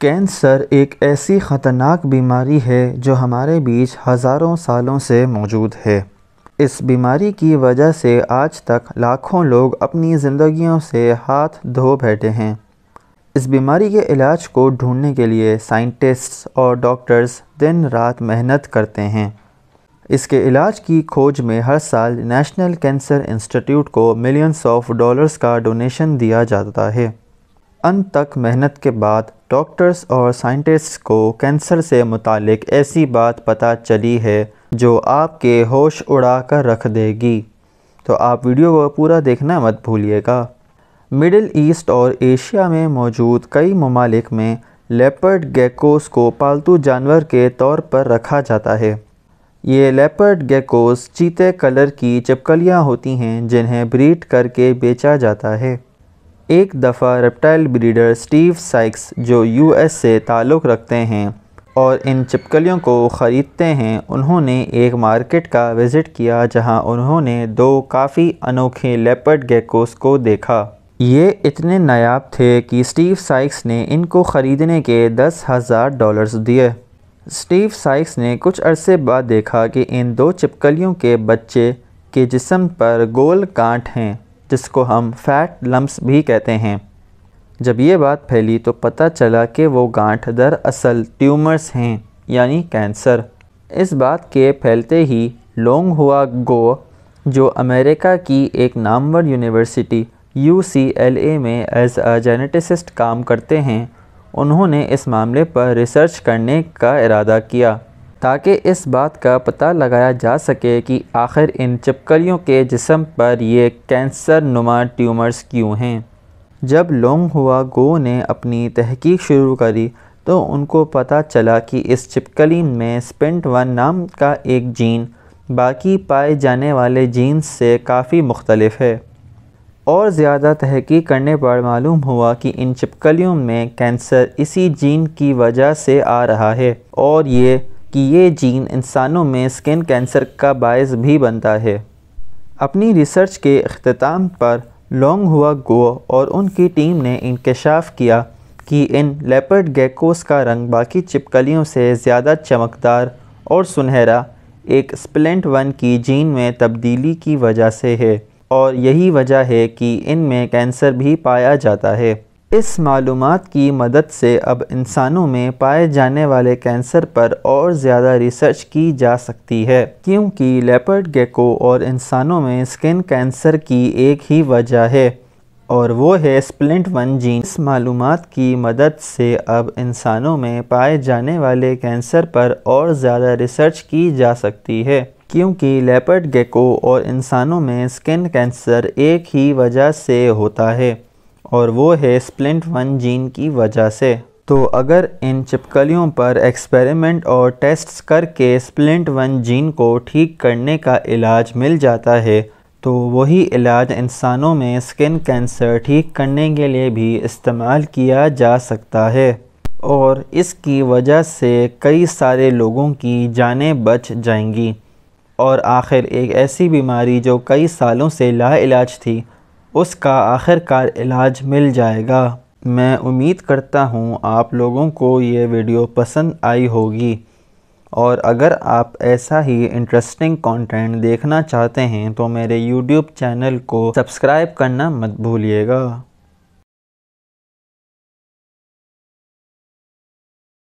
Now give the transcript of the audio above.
cancer एक ऐसी ख़तरनाक बीमारी है जो हमारे बीच हज़ारों सालों से मौजूद है इस बीमारी की वजह से आज तक लाखों लोग अपनी ज़िंदगियों से हाथ धो बैठे हैं इस बीमारी के इलाज को ढूंढने के लिए साइंटिस्ट्स और डॉक्टर्स दिन रात मेहनत करते हैं इसके इलाज की खोज में हर साल नेशनल कैंसर इंस्टीट्यूट को मिलियंस ऑफ डॉलर्स का डोनेशन दिया जाता है अंत तक मेहनत के बाद डॉक्टर्स और साइंटिस्ट को कैंसर से मुतक़ ऐसी बात पता चली है जो आपके होश उड़ा कर रख देगी तो आप वीडियो को पूरा देखना मत भूलिएगा मिडिल ईस्ट और एशिया में मौजूद कई ममालिक में लेपर्ड गेकोस को पालतू जानवर के तौर पर रखा जाता है ये लेपर्ड गेकोस चीते कलर की चिपकलियाँ होती हैं जिन्हें ब्रीड करके बेचा जाता है एक दफ़ा रेप्टाइल ब्रीडर स्टीव साइक्स जो यूएस से ताल्लुक़ रखते हैं और इन चिपकलियों को ख़रीदते हैं उन्होंने एक मार्केट का विज़िट किया जहां उन्होंने दो काफ़ी अनोखे लेपर्ड गेकोस को देखा ये इतने नायाब थे कि स्टीव साइक्स ने इनको ख़रीदने के दस हज़ार डॉलर्स दिए स्टीव साइक्स ने कुछ अरसे बाद देखा कि इन दो चिपकलियों के बच्चे के जिसम पर गोल कांट हैं जिसको हम फैट लम्ब्स भी कहते हैं जब ये बात फैली तो पता चला कि वो गांठ दरअसल ट्यूमर्स हैं यानी कैंसर इस बात के फैलते ही लोंग हुआ गो जो अमेरिका की एक नामवर यूनिवर्सिटी यू में एज अ जेनेटिसिस्ट काम करते हैं उन्होंने इस मामले पर रिसर्च करने का इरादा किया ताकि इस बात का पता लगाया जा सके कि आखिर इन चिपकलियों के जिसम पर ये कैंसर नुमा ट्यूमर्स क्यों हैं जब लोंग हुआ गो ने अपनी तहकीक शुरू करी तो उनको पता चला कि इस चिपकली में स्पेंट वन नाम का एक जीन बाकी पाए जाने वाले जीन से काफ़ी मुख्तलफ है और ज़्यादा तहकीक करने पर मालूम हुआ कि इन चिपकलियों में कैंसर इसी जीन की वजह से आ रहा है और ये कि ये जीन इंसानों में स्किन कैंसर का बायस भी बनता है अपनी रिसर्च के अख्ताम पर लॉन्ग हुआ गो और उनकी टीम ने इंकशाफ किया कि इन लेपर्ड गेकोस का रंग बाकी चिपकलियों से ज़्यादा चमकदार और सुनहरा एक स्प्लेंट वन की जीन में तब्दीली की वजह से है और यही वजह है कि इनमें कैंसर भी पाया जाता है इस मालूम की मदद से अब इंसानों में पाए जाने वाले कैंसर पर और ज़्यादा रिसर्च की जा सकती है क्योंकि लेपर्ड गेको और इंसानों में स्किन कैंसर की एक ही वजह है और वो है स्प्लिंट वन जीन इस मालूम की मदद से अब इंसानों में पाए जाने वाले कैंसर पर और ज़्यादा रिसर्च की जा सकती है क्योंकि लेपर्ड गेको और इंसानों में स्किन कैंसर एक ही वजह से होता है और वो है स्प्लिंट वन जीन की वजह से तो अगर इन चिपकलियों पर एक्सपेरिमेंट और टेस्ट्स करके स्प्लिंट वन जीन को ठीक करने का इलाज मिल जाता है तो वही इलाज इंसानों में स्किन कैंसर ठीक करने के लिए भी इस्तेमाल किया जा सकता है और इसकी वजह से कई सारे लोगों की जानें बच जाएंगी और आखिर एक ऐसी बीमारी जो कई सालों से लाइलाज थी उसका आखिरकार इलाज मिल जाएगा मैं उम्मीद करता हूँ आप लोगों को ये वीडियो पसंद आई होगी और अगर आप ऐसा ही इंटरेस्टिंग कंटेंट देखना चाहते हैं तो मेरे यूट्यूब चैनल को सब्सक्राइब करना मत भूलिएगा